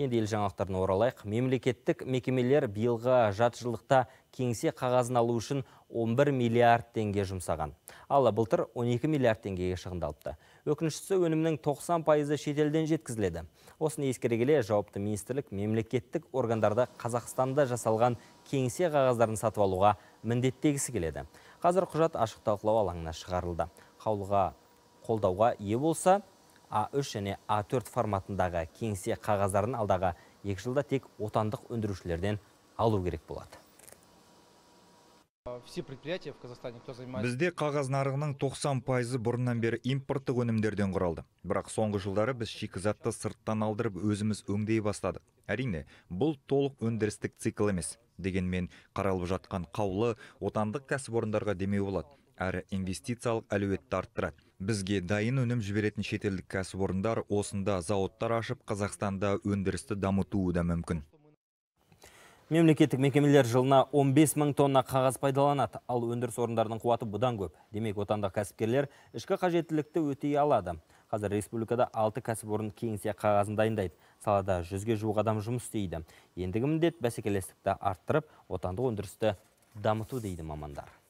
Енді ел жаңалықтарына оралайық. Мемлекеттік мекемелер биылғы жат жылықта кеңсе қағазын алу үшін 11 миллиард теңге жұмсаған. Ал бұлтыр 12 миллиард теңгеге шығындалыпты. Өкініштісі өнімнің 90 ы шетелден жеткізіледі. Осын ескере жауапты министрлік мемлекеттік органдарды Қазақстанда жасалған кеңсе қағаздарын сатып алуға міндеттегісі келеді. Қазір құжат ашық талқылау алаңына шығарылды. Қаулыға қолдауға ие болса, А3 және А4 форматындағы кеңсе қағаздарын алдағы екі жылда тек отандық өндірушілерден алу керек болады бізде қағаз нарығының 90 пайызы бұрыннан бері импорттық өнімдерден құралды бірақ соңғы жылдары біз шикізатты сырттан алдырып өзіміз өңдей бастадық әрине бұл толық өндірістік цикл емес дегенмен қаралып жатқан қаулы отандық кәсіпорындарға демеу болады әрі инвестициялық әлеуетті арттырады бізге дайын өнім жіберетін шетелдік кәсіпорындар осында зауыттар ашып қазақстанда өндірісті дамытуы да мүмкін мемлекеттік мекемелер жылына 15 мың тонна қағаз пайдаланады ал өндіріс орындарының қуаты бұдан көп демек отандық кәсіпкерлер ішкі қажеттілікті өтей алады қазір республикада алты кәсіпорын кеңсе қағазын дайындайды салада жүзге жуық адам жұмыс істейді ендігі міндет бәсекелестікті арттырып отандық өндірісті дамыту дейді мамандар